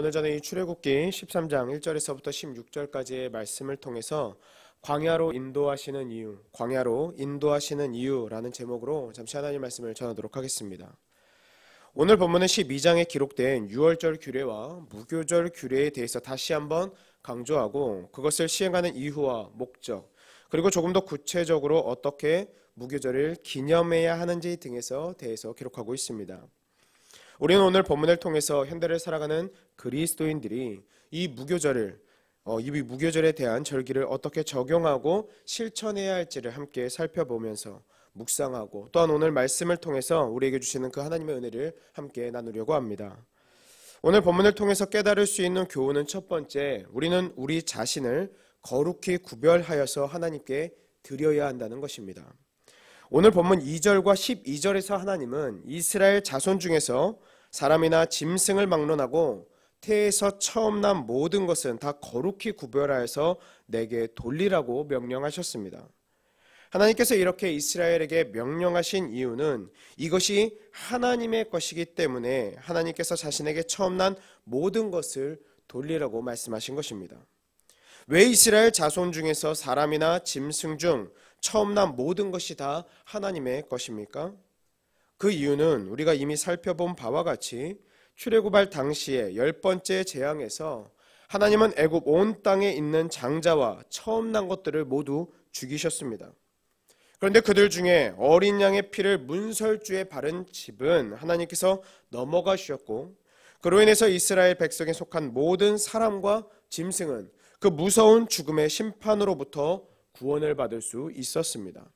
오늘 저는 이 출애굽기 13장 1절에서부터 16절까지의 말씀을 통해서 광야로 인도하시는 이유, 광야로 인도하시는 이유라는 제목으로 잠시 하나님 말씀을 전하도록 하겠습니다. 오늘 본문은 12장에 기록된 6월절 규례와 무교절 규례에 대해서 다시 한번 강조하고 그것을 시행하는 이유와 목적, 그리고 조금 더 구체적으로 어떻게 무교절을 기념해야 하는지 등에서 대해서 기록하고 있습니다. 우리는 오늘 본문을 통해서 현대를 살아가는 그리스도인들이 이 무교절을 어, 이 무교절에 대한 절기를 어떻게 적용하고 실천해야 할지를 함께 살펴보면서 묵상하고 또한 오늘 말씀을 통해서 우리에게 주시는 그 하나님의 은혜를 함께 나누려고 합니다. 오늘 본문을 통해서 깨달을 수 있는 교훈은 첫 번째, 우리는 우리 자신을 거룩히 구별하여서 하나님께 드려야 한다는 것입니다. 오늘 본문 2절과 12절에서 하나님은 이스라엘 자손 중에서 사람이나 짐승을 막론하고 태에서 처음 난 모든 것은 다 거룩히 구별하여서 내게 돌리라고 명령하셨습니다. 하나님께서 이렇게 이스라엘에게 명령하신 이유는 이것이 하나님의 것이기 때문에 하나님께서 자신에게 처음 난 모든 것을 돌리라고 말씀하신 것입니다. 왜 이스라엘 자손 중에서 사람이나 짐승 중 처음 난 모든 것이 다 하나님의 것입니까? 그 이유는 우리가 이미 살펴본 바와 같이 출애굽할 당시에 열 번째 재앙에서 하나님은 애굽 온 땅에 있는 장자와 처음 난 것들을 모두 죽이셨습니다. 그런데 그들 중에 어린 양의 피를 문설주에 바른 집은 하나님께서 넘어가 셨고 그로 인해서 이스라엘 백성에 속한 모든 사람과 짐승은 그 무서운 죽음의 심판으로부터 구원을 받을 수 있었습니다.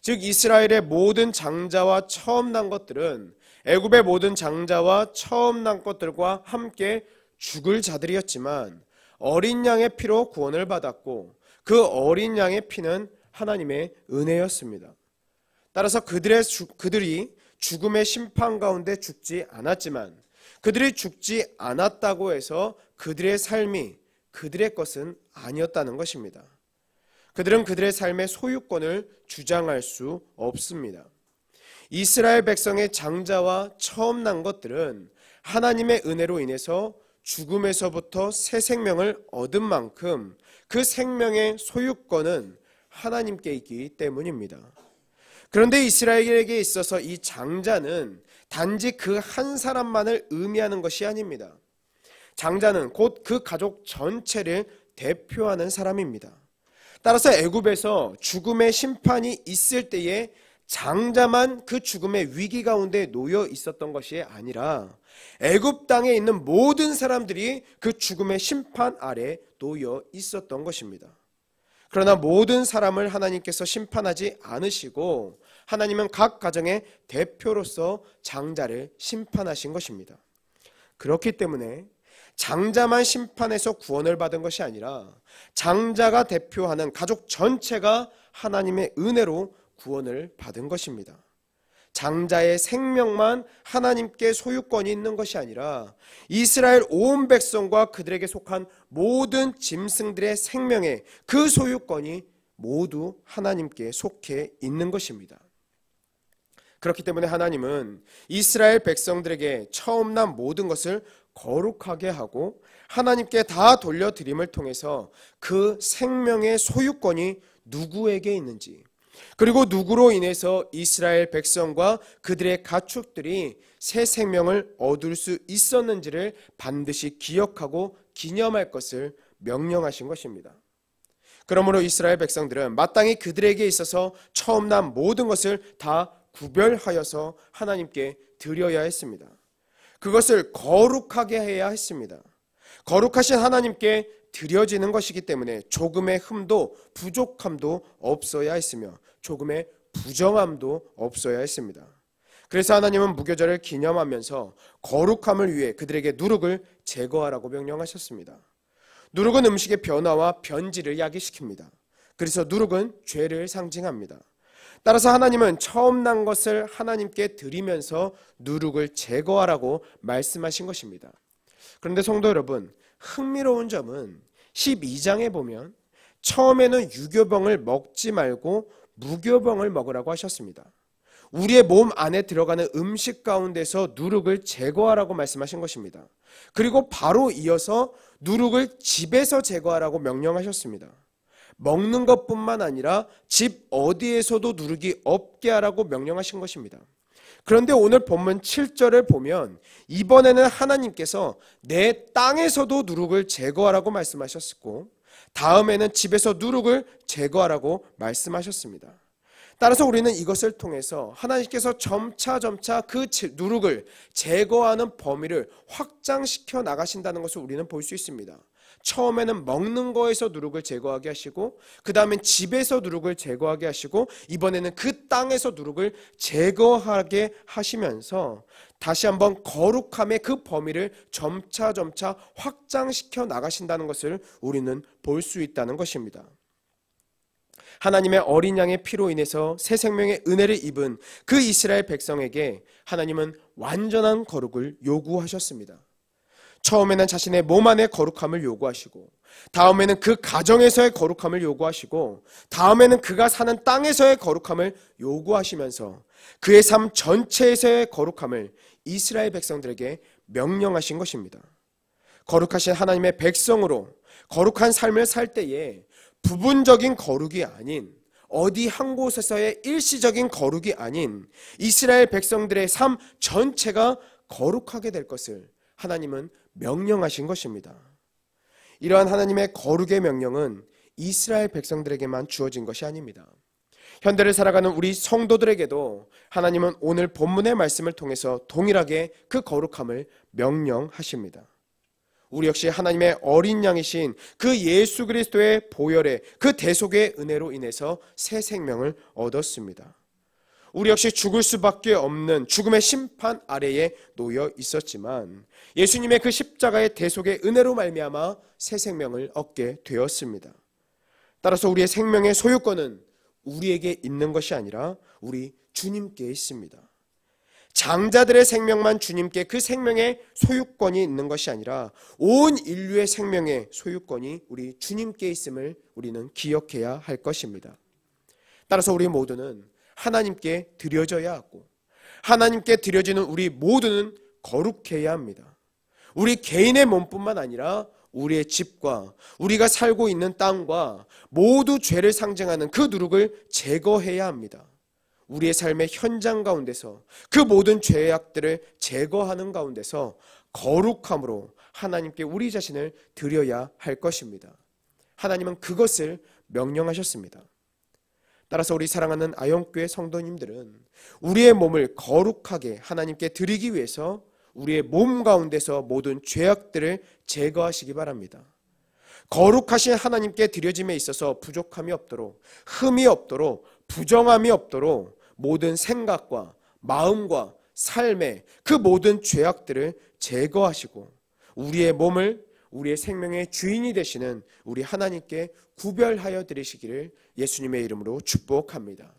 즉 이스라엘의 모든 장자와 처음 난 것들은 애굽의 모든 장자와 처음 난 것들과 함께 죽을 자들이었지만 어린 양의 피로 구원을 받았고 그 어린 양의 피는 하나님의 은혜였습니다. 따라서 그들의 주, 그들이 죽음의 심판 가운데 죽지 않았지만 그들이 죽지 않았다고 해서 그들의 삶이 그들의 것은 아니었다는 것입니다. 그들은 그들의 삶의 소유권을 주장할 수 없습니다. 이스라엘 백성의 장자와 처음 난 것들은 하나님의 은혜로 인해서 죽음에서부터 새 생명을 얻은 만큼 그 생명의 소유권은 하나님께 있기 때문입니다. 그런데 이스라엘에게 있어서 이 장자는 단지 그 한 사람만을 의미하는 것이 아닙니다. 장자는 곧 그 가족 전체를 대표하는 사람입니다. 따라서 애굽에서 죽음의 심판이 있을 때에 장자만 그 죽음의 위기 가운데 놓여 있었던 것이 아니라 애굽 땅에 있는 모든 사람들이 그 죽음의 심판 아래 놓여 있었던 것입니다. 그러나 모든 사람을 하나님께서 심판하지 않으시고 하나님은 각 가정의 대표로서 장자를 심판하신 것입니다. 그렇기 때문에 장자만 심판해서 구원을 받은 것이 아니라 장자가 대표하는 가족 전체가 하나님의 은혜로 구원을 받은 것입니다. 장자의 생명만 하나님께 소유권이 있는 것이 아니라 이스라엘 온 백성과 그들에게 속한 모든 짐승들의 생명에 그 소유권이 모두 하나님께 속해 있는 것입니다. 그렇기 때문에 하나님은 이스라엘 백성들에게 처음 난 모든 것을 거룩하게 하고 하나님께 다 돌려드림을 통해서 그 생명의 소유권이 누구에게 있는지 그리고 누구로 인해서 이스라엘 백성과 그들의 가축들이 새 생명을 얻을 수 있었는지를 반드시 기억하고 기념할 것을 명령하신 것입니다. 그러므로 이스라엘 백성들은 마땅히 그들에게 있어서 처음 난 모든 것을 다 구별하여서 하나님께 드려야 했습니다. 그것을 거룩하게 해야 했습니다. 거룩하신 하나님께 드려지는 것이기 때문에 조금의 흠도 부족함도 없어야 했으며 조금의 부정함도 없어야 했습니다. 그래서 하나님은 무교절을 기념하면서 거룩함을 위해 그들에게 누룩을 제거하라고 명령하셨습니다. 누룩은 음식의 변화와 변질을 야기시킵니다. 그래서 누룩은 죄를 상징합니다. 따라서 하나님은 처음 난 것을 하나님께 드리면서 누룩을 제거하라고 말씀하신 것입니다. 그런데 성도 여러분, 흥미로운 점은 12장에 보면 처음에는 유교병을 먹지 말고 무교병을 먹으라고 하셨습니다. 우리의 몸 안에 들어가는 음식 가운데서 누룩을 제거하라고 말씀하신 것입니다. 그리고 바로 이어서 누룩을 집에서 제거하라고 명령하셨습니다. 먹는 것뿐만 아니라 집 어디에서도 누룩이 없게 하라고 명령하신 것입니다. 그런데 오늘 본문 7절을 보면 이번에는 하나님께서 내 땅에서도 누룩을 제거하라고 말씀하셨고 다음에는 집에서 누룩을 제거하라고 말씀하셨습니다. 따라서 우리는 이것을 통해서 하나님께서 점차 점차 그 누룩을 제거하는 범위를 확장시켜 나가신다는 것을 우리는 볼 수 있습니다. 처음에는 먹는 거에서 누룩을 제거하게 하시고 그 다음엔 집에서 누룩을 제거하게 하시고 이번에는 그 땅에서 누룩을 제거하게 하시면서 다시 한번 거룩함의 그 범위를 점차 점차 확장시켜 나가신다는 것을 우리는 볼 수 있다는 것입니다. 하나님의 어린 양의 피로 인해서 새 생명의 은혜를 입은 그 이스라엘 백성에게 하나님은 완전한 거룩을 요구하셨습니다. 처음에는 자신의 몸 안의 거룩함을 요구하시고, 다음에는 그 가정에서의 거룩함을 요구하시고, 다음에는 그가 사는 땅에서의 거룩함을 요구하시면서 그의 삶 전체에서의 거룩함을 이스라엘 백성들에게 명령하신 것입니다. 거룩하신 하나님의 백성으로 거룩한 삶을 살 때에 부분적인 거룩이 아닌 어디 한 곳에서의 일시적인 거룩이 아닌 이스라엘 백성들의 삶 전체가 거룩하게 될 것을 하나님은 명령하신 것입니다. 이러한 하나님의 거룩의 명령은 이스라엘 백성들에게만 주어진 것이 아닙니다. 현대를 살아가는 우리 성도들에게도 하나님은 오늘 본문의 말씀을 통해서 동일하게 그 거룩함을 명령하십니다. 우리 역시 하나님의 어린 양이신 그 예수 그리스도의 보혈의 그 대속의 은혜로 인해서 새 생명을 얻었습니다. 우리 역시 죽을 수밖에 없는 죽음의 심판 아래에 놓여 있었지만 예수님의 그 십자가의 대속의 은혜로 말미암아 새 생명을 얻게 되었습니다. 따라서 우리의 생명의 소유권은 우리에게 있는 것이 아니라 우리 주님께 있습니다. 장자들의 생명만 주님께 그 생명의 소유권이 있는 것이 아니라 온 인류의 생명의 소유권이 우리 주님께 있음을 우리는 기억해야 할 것입니다. 따라서 우리 모두는 하나님께 드려져야 하고 하나님께 드려지는 우리 모두는 거룩해야 합니다. 우리 개인의 몸뿐만 아니라 우리의 집과 우리가 살고 있는 땅과 모두 죄를 상징하는 그 누룩을 제거해야 합니다. 우리의 삶의 현장 가운데서 그 모든 죄 악들을 제거하는 가운데서 거룩함으로 하나님께 우리 자신을 드려야 할 것입니다. 하나님은 그것을 명령하셨습니다. 따라서 우리 사랑하는 아영교회 성도님들은 우리의 몸을 거룩하게 하나님께 드리기 위해서 우리의 몸 가운데서 모든 죄악들을 제거하시기 바랍니다. 거룩하신 하나님께 드려짐에 있어서 부족함이 없도록 흠이 없도록 부정함이 없도록 모든 생각과 마음과 삶의 그 모든 죄악들을 제거하시고 우리의 몸을 우리의 생명의 주인이 되시는 우리 하나님께 구별하여 드리시기를 예수님의 이름으로 축복합니다.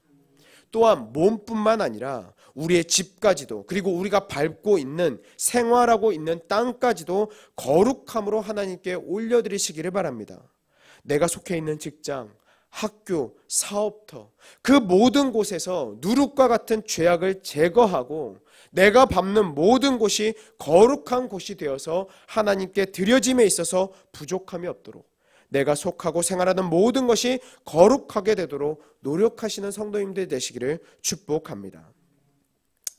또한 몸뿐만 아니라 우리의 집까지도 그리고 우리가 밟고 있는 생활하고 있는 땅까지도 거룩함으로 하나님께 올려드리시기를 바랍니다. 내가 속해 있는 직장, 학교, 사업터, 그 모든 곳에서 누룩과 같은 죄악을 제거하고 내가 밟는 모든 곳이 거룩한 곳이 되어서 하나님께 드려짐에 있어서 부족함이 없도록 내가 속하고 생활하는 모든 것이 거룩하게 되도록 노력하시는 성도님들 되시기를 축복합니다.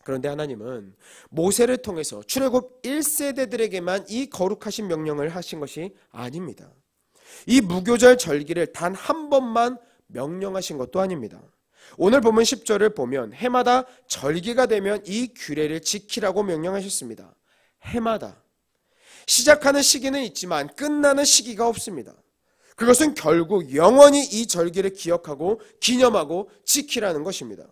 그런데 하나님은 모세를 통해서 출애굽 1세대들에게만 이 거룩하신 명령을 하신 것이 아닙니다. 이 무교절 절기를 단 한 번만 명령하신 것도 아닙니다. 오늘 보면 10절을 보면 해마다 절기가 되면 이 규례를 지키라고 명령하셨습니다. 해마다. 시작하는 시기는 있지만 끝나는 시기가 없습니다. 그것은 결국 영원히 이 절기를 기억하고 기념하고 지키라는 것입니다.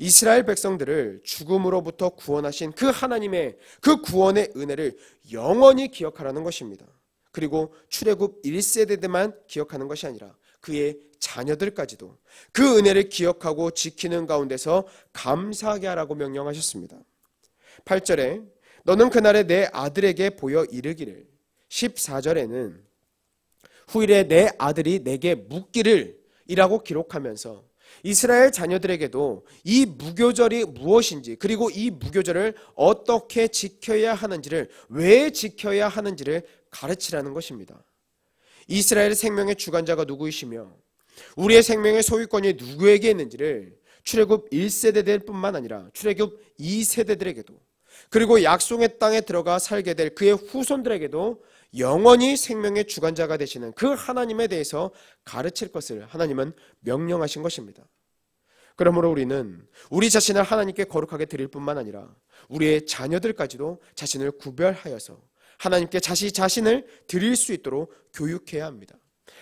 이스라엘 백성들을 죽음으로부터 구원하신 그 하나님의 그 구원의 은혜를 영원히 기억하라는 것입니다. 그리고 출애굽 1세대 때만 기억하는 것이 아니라 그의 자녀들까지도 그 은혜를 기억하고 지키는 가운데서 감사하게 하라고 명령하셨습니다. 8절에 너는 그날에 내 아들에게 보여 이르기를 14절에는 후일에 내 아들이 내게 묻기를 이라고 기록하면서 이스라엘 자녀들에게도 이 무교절이 무엇인지 그리고 이 무교절을 어떻게 지켜야 하는지를 왜 지켜야 하는지를 가르치라는 것입니다. 이스라엘 생명의 주관자가 누구이시며 우리의 생명의 소유권이 누구에게 있는지를 출애굽 1세대들 뿐만 아니라 출애굽 2세대들에게도 그리고 약속의 땅에 들어가 살게 될 그의 후손들에게도 영원히 생명의 주관자가 되시는 그 하나님에 대해서 가르칠 것을 하나님은 명령하신 것입니다. 그러므로 우리는 우리 자신을 하나님께 거룩하게 드릴 뿐만 아니라 우리의 자녀들까지도 자신을 구별하여서 하나님께 자신 자신을 드릴 수 있도록 교육해야 합니다.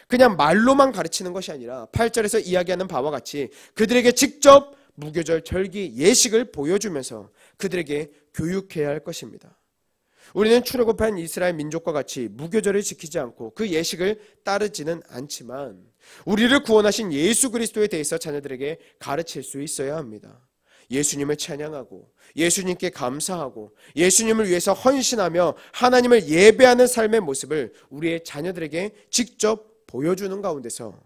그냥 말로만 가르치는 것이 아니라 8절에서 이야기하는 바와 같이 그들에게 직접 무교절 절기 예식을 보여주면서 그들에게 교육해야 할 것입니다. 우리는 출애굽한 이스라엘 민족과 같이 무교절을 지키지 않고 그 예식을 따르지는 않지만 우리를 구원하신 예수 그리스도에 대해서 자녀들에게 가르칠 수 있어야 합니다. 예수님을 찬양하고 예수님께 감사하고 예수님을 위해서 헌신하며 하나님을 예배하는 삶의 모습을 우리의 자녀들에게 직접 보여주는 가운데서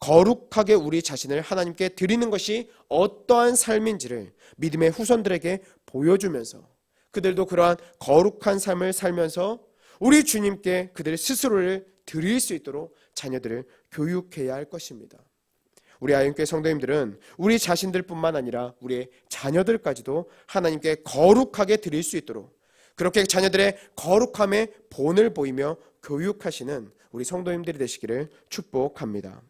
거룩하게 우리 자신을 하나님께 드리는 것이 어떠한 삶인지를 믿음의 후손들에게 보여주면서 그들도 그러한 거룩한 삶을 살면서 우리 주님께 그들 스스로를 드릴 수 있도록 자녀들을 교육해야 할 것입니다. 우리 아이교회 성도님들은 우리 자신들뿐만 아니라 우리의 자녀들까지도 하나님께 거룩하게 드릴 수 있도록 그렇게 자녀들의 거룩함의 본을 보이며 교육하시는 우리 성도님들이 되시기를 축복합니다.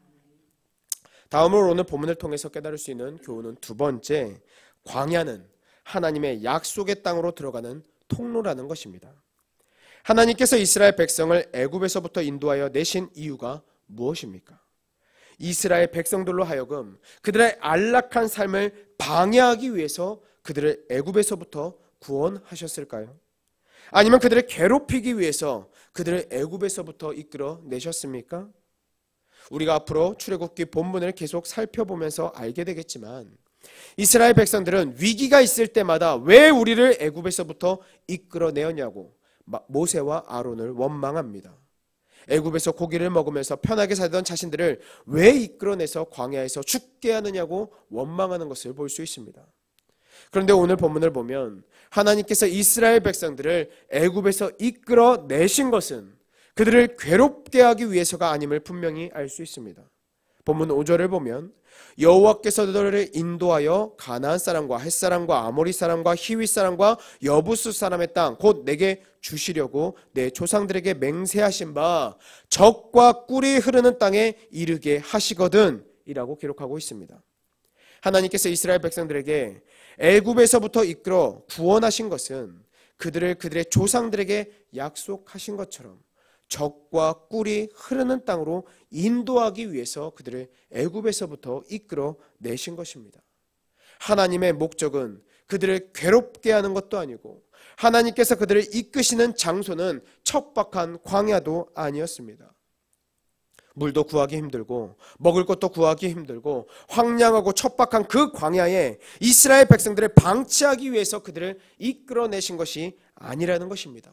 다음으로 오늘 본문을 통해서 깨달을 수 있는 교훈은 두 번째, 광야는 하나님의 약속의 땅으로 들어가는 통로라는 것입니다. 하나님께서 이스라엘 백성을 애굽에서부터 인도하여 내신 이유가 무엇입니까? 이스라엘 백성들로 하여금 그들의 안락한 삶을 방해하기 위해서 그들을 애굽에서부터 구원하셨을까요? 아니면 그들을 괴롭히기 위해서 그들을 애굽에서부터 이끌어 내셨습니까? 우리가 앞으로 출애굽기 본문을 계속 살펴보면서 알게 되겠지만 이스라엘 백성들은 위기가 있을 때마다 왜 우리를 애굽에서부터 이끌어내었냐고 모세와 아론을 원망합니다. 애굽에서 고기를 먹으면서 편하게 살던 자신들을 왜 이끌어내서 광야에서 죽게 하느냐고 원망하는 것을 볼 수 있습니다. 그런데 오늘 본문을 보면 하나님께서 이스라엘 백성들을 애굽에서 이끌어 내신 것은 그들을 괴롭게 하기 위해서가 아님을 분명히 알 수 있습니다. 본문 5절을 보면 여호와께서 너를 인도하여 가나안 사람과 햇사람과 아모리 사람과 히위 사람과 여부스 사람의 땅 곧 내게 주시려고 내 조상들에게 맹세하신 바 적과 꿀이 흐르는 땅에 이르게 하시거든이라고 기록하고 있습니다. 하나님께서 이스라엘 백성들에게 애굽에서부터 이끌어 구원하신 것은 그들을 그들의 조상들에게 약속하신 것처럼 적과 꿀이 흐르는 땅으로 인도하기 위해서 그들을 애굽에서부터 이끌어 내신 것입니다. 하나님의 목적은 그들을 괴롭게 하는 것도 아니고 하나님께서 그들을 이끄시는 장소는 척박한 광야도 아니었습니다. 물도 구하기 힘들고 먹을 것도 구하기 힘들고 황량하고 척박한 그 광야에 이스라엘 백성들을 방치하기 위해서 그들을 이끌어내신 것이 아니라는 것입니다.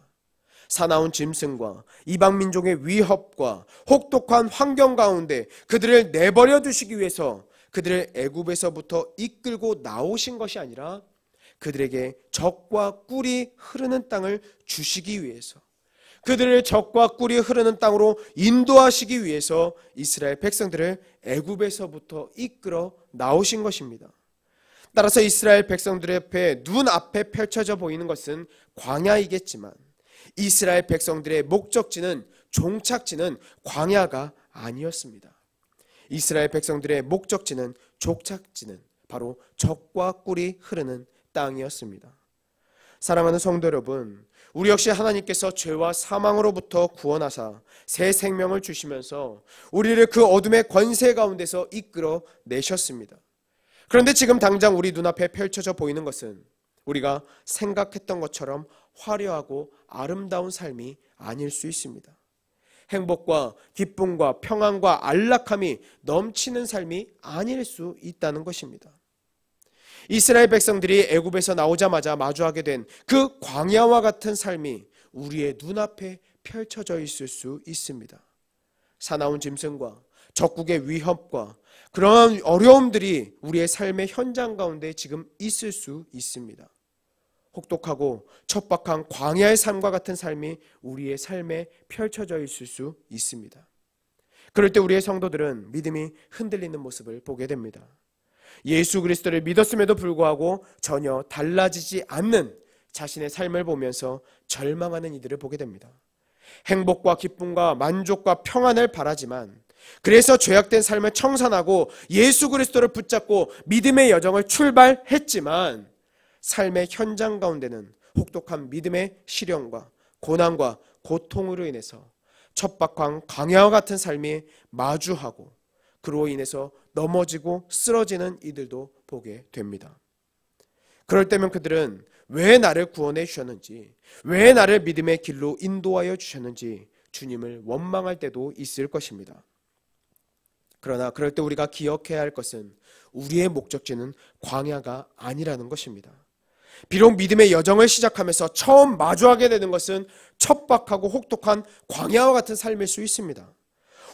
사나운 짐승과 이방 민족의 위협과 혹독한 환경 가운데 그들을 내버려 두시기 위해서 그들을 애굽에서부터 이끌고 나오신 것이 아니라 그들에게 적과 꿀이 흐르는 땅을 주시기 위해서 그들을 적과 꿀이 흐르는 땅으로 인도하시기 위해서 이스라엘 백성들을 애굽에서부터 이끌어 나오신 것입니다. 따라서 이스라엘 백성들의 배 눈앞에 펼쳐져 보이는 것은 광야이겠지만 이스라엘 백성들의 목적지는 종착지는 광야가 아니었습니다. 이스라엘 백성들의 목적지는 족착지는 바로 적과 꿀이 흐르는 땅이었습니다. 사랑하는 성도 여러분, 우리 역시 하나님께서 죄와 사망으로부터 구원하사 새 생명을 주시면서 우리를 그 어둠의 권세 가운데서 이끌어 내셨습니다. 그런데 지금 당장 우리 눈앞에 펼쳐져 보이는 것은 우리가 생각했던 것처럼 화려하고 아름다운 삶이 아닐 수 있습니다. 행복과 기쁨과 평안과 안락함이 넘치는 삶이 아닐 수 있다는 것입니다. 이스라엘 백성들이 애굽에서 나오자마자 마주하게 된 그 광야와 같은 삶이 우리의 눈앞에 펼쳐져 있을 수 있습니다. 사나운 짐승과 적국의 위협과 그런 어려움들이 우리의 삶의 현장 가운데 지금 있을 수 있습니다. 혹독하고 척박한 광야의 삶과 같은 삶이 우리의 삶에 펼쳐져 있을 수 있습니다. 그럴 때 우리의 성도들은 믿음이 흔들리는 모습을 보게 됩니다. 예수 그리스도를 믿었음에도 불구하고 전혀 달라지지 않는 자신의 삶을 보면서 절망하는 이들을 보게 됩니다. 행복과 기쁨과 만족과 평안을 바라지만 그래서 죄악된 삶을 청산하고 예수 그리스도를 붙잡고 믿음의 여정을 출발했지만 삶의 현장 가운데는 혹독한 믿음의 시련과 고난과 고통으로 인해서 첫박한강야와 같은 삶이 마주하고 그로 인해서 넘어지고 쓰러지는 이들도 보게 됩니다. 그럴 때면 그들은 왜 나를 구원해 주셨는지, 왜 나를 믿음의 길로 인도하여 주셨는지 주님을 원망할 때도 있을 것입니다. 그러나 그럴 때 우리가 기억해야 할 것은 우리의 목적지는 광야가 아니라는 것입니다. 비록 믿음의 여정을 시작하면서 처음 마주하게 되는 것은 척박하고 혹독한 광야와 같은 삶일 수 있습니다.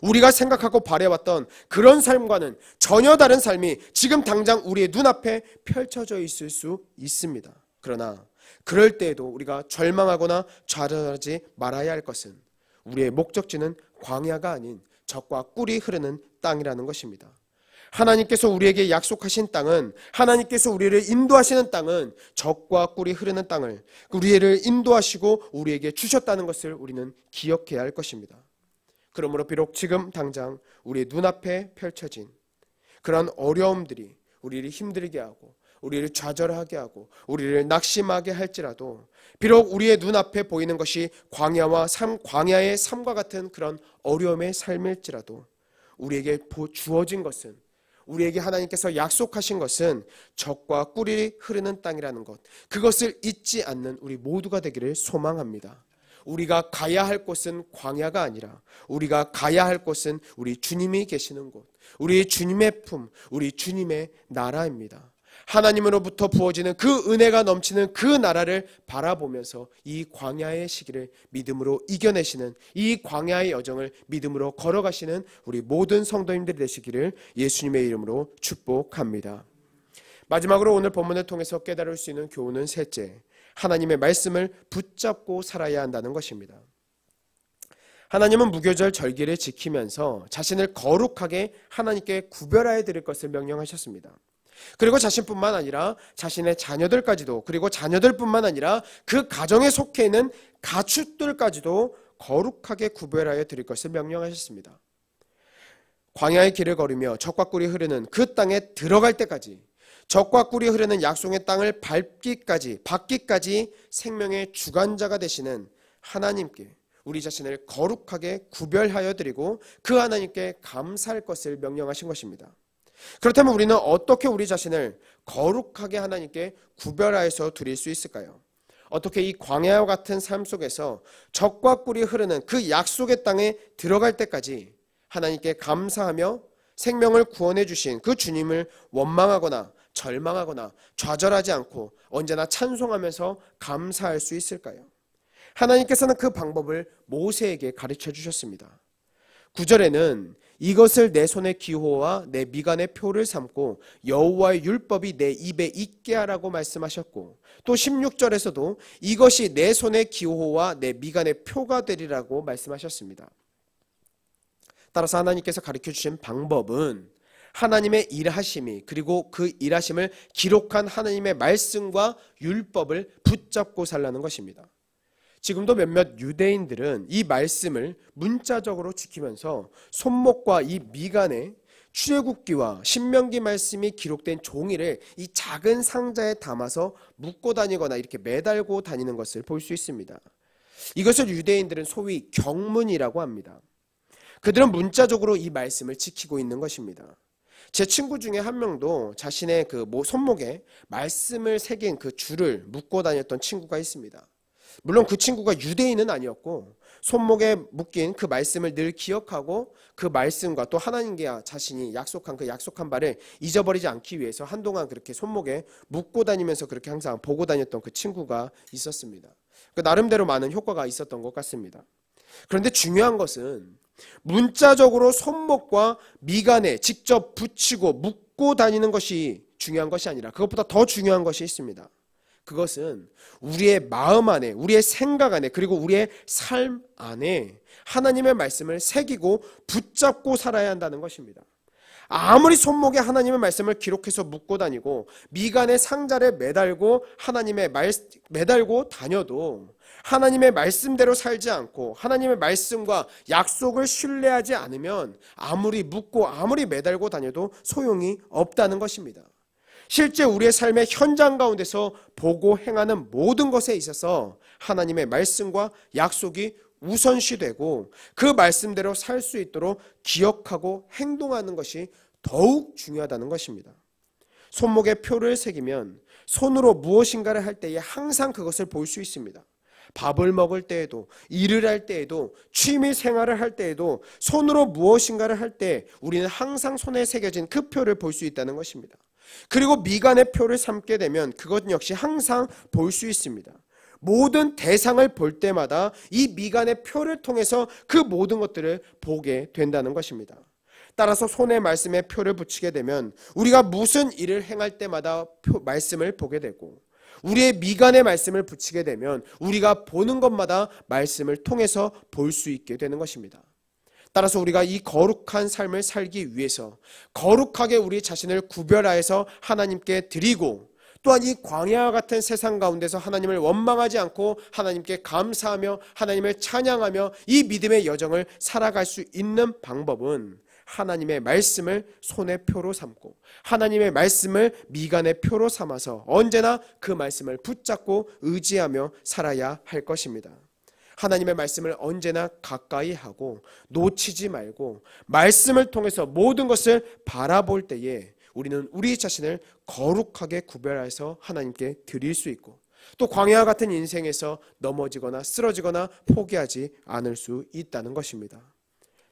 우리가 생각하고 바래왔던 그런 삶과는 전혀 다른 삶이 지금 당장 우리의 눈앞에 펼쳐져 있을 수 있습니다. 그러나 그럴 때에도 우리가 절망하거나 좌절하지 말아야 할 것은 우리의 목적지는 광야가 아닌 적과 꿀이 흐르는 땅이라는 것입니다. 하나님께서 우리에게 약속하신 땅은 하나님께서 우리를 인도하시는 땅은 적과 꿀이 흐르는 땅을 우리를 인도하시고 우리에게 주셨다는 것을 우리는 기억해야 할 것입니다. 그러므로 비록 지금 당장 우리 눈앞에 펼쳐진 그런 어려움들이 우리를 힘들게 하고 우리를 좌절하게 하고 우리를 낙심하게 할지라도 비록 우리의 눈앞에 보이는 것이 광야와 삶, 광야의 삶과 같은 그런 어려움의 삶일지라도 우리에게 주어진 것은 우리에게 하나님께서 약속하신 것은 적과 꿀이 흐르는 땅이라는 것 그것을 잊지 않는 우리 모두가 되기를 소망합니다. 우리가 가야 할 곳은 광야가 아니라 우리가 가야 할 곳은 우리 주님이 계시는 곳, 우리 주님의 품, 우리 주님의 나라입니다. 하나님으로부터 부어지는 그 은혜가 넘치는 그 나라를 바라보면서 이 광야의 시기를 믿음으로 이겨내시는 이 광야의 여정을 믿음으로 걸어가시는 우리 모든 성도님들 되시기를 예수님의 이름으로 축복합니다. 마지막으로 오늘 본문을 통해서 깨달을 수 있는 교훈은 셋째, 하나님의 말씀을 붙잡고 살아야 한다는 것입니다. 하나님은 무교절 절기를 지키면서 자신을 거룩하게 하나님께 구별하여 드릴 것을 명령하셨습니다. 그리고 자신뿐만 아니라 자신의 자녀들까지도 그리고 자녀들뿐만 아니라 그 가정에 속해 있는 가축들까지도 거룩하게 구별하여 드릴 것을 명령하셨습니다. 광야의 길을 걸으며 적과 꿀이 흐르는 그 땅에 들어갈 때까지 적과 꿀이 흐르는 약속의 땅을 밟기까지 받기까지 생명의 주관자가 되시는 하나님께 우리 자신을 거룩하게 구별하여 드리고 그 하나님께 감사할 것을 명령하신 것입니다. 그렇다면 우리는 어떻게 우리 자신을 거룩하게 하나님께 구별하여서 드릴 수 있을까요? 어떻게 이 광야와 같은 삶 속에서 적과 꿀이 흐르는 그 약속의 땅에 들어갈 때까지 하나님께 감사하며 생명을 구원해 주신 그 주님을 원망하거나 절망하거나 좌절하지 않고 언제나 찬송하면서 감사할 수 있을까요? 하나님께서는 그 방법을 모세에게 가르쳐 주셨습니다. 9절에는 이것을 내 손의 기호와 내 미간의 표를 삼고 여호와의 율법이 내 입에 있게 하라고 말씀하셨고 또 16절에서도 이것이 내 손의 기호와 내 미간의 표가 되리라고 말씀하셨습니다. 따라서 하나님께서 가르쳐 주신 방법은 하나님의 일하심이 그리고 그 일하심을 기록한 하나님의 말씀과 율법을 붙잡고 살라는 것입니다. 지금도 몇몇 유대인들은 이 말씀을 문자적으로 지키면서 손목과 이 미간에 출애굽기와 신명기 말씀이 기록된 종이를 이 작은 상자에 담아서 묶고 다니거나 이렇게 매달고 다니는 것을 볼 수 있습니다. 이것을 유대인들은 소위 경문이라고 합니다. 그들은 문자적으로 이 말씀을 지키고 있는 것입니다. 제 친구 중에 한 명도 자신의 그 손목에 말씀을 새긴 그 줄을 묶고 다녔던 친구가 있습니다. 물론 그 친구가 유대인은 아니었고 손목에 묶인 그 말씀을 늘 기억하고 그 말씀과 또 하나님께 자신이 약속한 그 약속한 바를 잊어버리지 않기 위해서 한동안 그렇게 손목에 묶고 다니면서 그렇게 항상 보고 다녔던 그 친구가 있었습니다. 그 나름대로 많은 효과가 있었던 것 같습니다. 그런데 중요한 것은 문자적으로 손목과 미간에 직접 붙이고 묶고 다니는 것이 중요한 것이 아니라 그것보다 더 중요한 것이 있습니다. 그것은 우리의 마음 안에, 우리의 생각 안에, 그리고 우리의 삶 안에 하나님의 말씀을 새기고 붙잡고 살아야 한다는 것입니다. 아무리 손목에 하나님의 말씀을 기록해서 묶고 다니고 미간에 상자를 매달고 하나님의 말 매달고 다녀도 하나님의 말씀대로 살지 않고 하나님의 말씀과 약속을 신뢰하지 않으면 아무리 묻고 아무리 매달고 다녀도 소용이 없다는 것입니다. 실제 우리의 삶의 현장 가운데서 보고 행하는 모든 것에 있어서 하나님의 말씀과 약속이 우선시되고 그 말씀대로 살 수 있도록 기억하고 행동하는 것이 더욱 중요하다는 것입니다. 손목에 표를 새기면 손으로 무엇인가를 할 때에 항상 그것을 볼 수 있습니다. 밥을 먹을 때에도, 일을 할 때에도, 취미 생활을 할 때에도, 손으로 무엇인가를 할 때 우리는 항상 손에 새겨진 그 표를 볼 수 있다는 것입니다. 그리고 미간의 표를 삼게 되면 그것 역시 항상 볼 수 있습니다. 모든 대상을 볼 때마다 이 미간의 표를 통해서 그 모든 것들을 보게 된다는 것입니다. 따라서 손에 말씀에 표를 붙이게 되면 우리가 무슨 일을 행할 때마다 표, 말씀을 보게 되고 우리의 미간에 말씀을 붙이게 되면 우리가 보는 것마다 말씀을 통해서 볼 수 있게 되는 것입니다. 따라서 우리가 이 거룩한 삶을 살기 위해서 거룩하게 우리 자신을 구별하여서 하나님께 드리고 또한 이 광야와 같은 세상 가운데서 하나님을 원망하지 않고 하나님께 감사하며 하나님을 찬양하며 이 믿음의 여정을 살아갈 수 있는 방법은 하나님의 말씀을 손의 표로 삼고 하나님의 말씀을 미간의 표로 삼아서 언제나 그 말씀을 붙잡고 의지하며 살아야 할 것입니다. 하나님의 말씀을 언제나 가까이 하고 놓치지 말고 말씀을 통해서 모든 것을 바라볼 때에 우리는 우리 자신을 거룩하게 구별해서 하나님께 드릴 수 있고 또광야 같은 인생에서 넘어지거나 쓰러지거나 포기하지 않을 수 있다는 것입니다.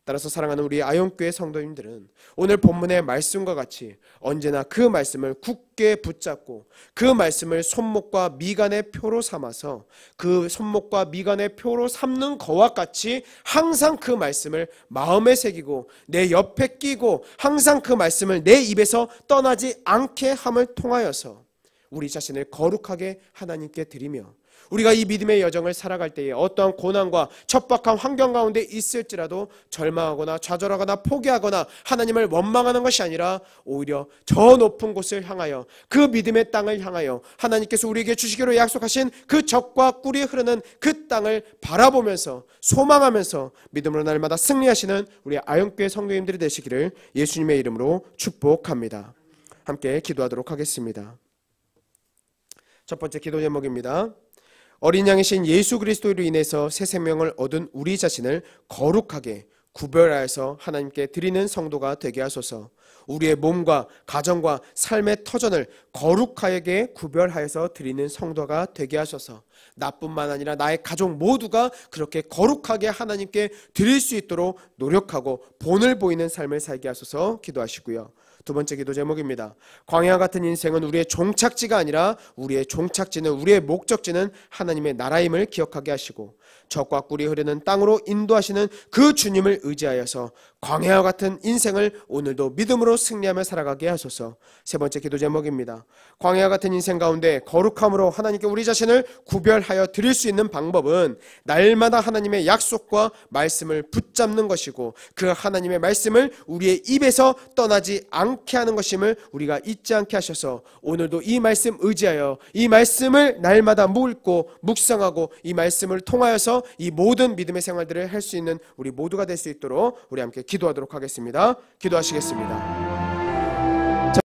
따라서 사랑하는 우리 아연교회 성도님들은 오늘 본문의 말씀과 같이 언제나 그 말씀을 굳게 붙잡고 그 말씀을 손목과 미간의 표로 삼아서 그 손목과 미간의 표로 삼는 거와 같이 항상 그 말씀을 마음에 새기고 내 옆에 끼고 항상 그 말씀을 내 입에서 떠나지 않게 함을 통하여서 우리 자신을 거룩하게 하나님께 드리며 우리가 이 믿음의 여정을 살아갈 때에 어떠한 고난과 척박한 환경 가운데 있을지라도 절망하거나 좌절하거나 포기하거나 하나님을 원망하는 것이 아니라 오히려 저 높은 곳을 향하여 그 믿음의 땅을 향하여 하나님께서 우리에게 주시기로 약속하신 그 적과 꿀이 흐르는 그 땅을 바라보면서 소망하면서 믿음으로 날마다 승리하시는 우리 아영교회 성도님들이 되시기를 예수님의 이름으로 축복합니다. 함께 기도하도록 하겠습니다. 첫 번째 기도 제목입니다. 어린 양이신 예수 그리스도로 인해서 새 생명을 얻은 우리 자신을 거룩하게 구별하여서 하나님께 드리는 성도가 되게 하소서. 우리의 몸과 가정과 삶의 터전을 거룩하게 구별하여서 드리는 성도가 되게 하소서. 나뿐만 아니라 나의 가족 모두가 그렇게 거룩하게 하나님께 드릴 수 있도록 노력하고 본을 보이는 삶을 살게 하소서 기도하시고요. 두 번째 기도 제목입니다. 광야 같은 인생은 우리의 종착지가 아니라 우리의 종착지는 우리의 목적지는 하나님의 나라임을 기억하게 하시고 적과 꿀이 흐르는 땅으로 인도하시는 그 주님을 의지하여서 광야와 같은 인생을 오늘도 믿음으로 승리하며 살아가게 하소서. 세 번째 기도 제목입니다. 광야 같은 인생 가운데 거룩함으로 하나님께 우리 자신을 구별하여 드릴 수 있는 방법은 날마다 하나님의 약속과 말씀을 붙잡는 것이고 그 하나님의 말씀을 우리의 입에서 떠나지 않고 넘게 하는 것임을 우리가 잊지 않게 하셔서 오늘도 이 말씀 의지하여 이 말씀을 날마다 묵고 묵상하고 이 말씀을 통하여서 이 모든 믿음의 생활들을 할 수 있는 우리 모두가 될 수 있도록 우리 함께 기도하도록 하겠습니다. 기도하시겠습니다.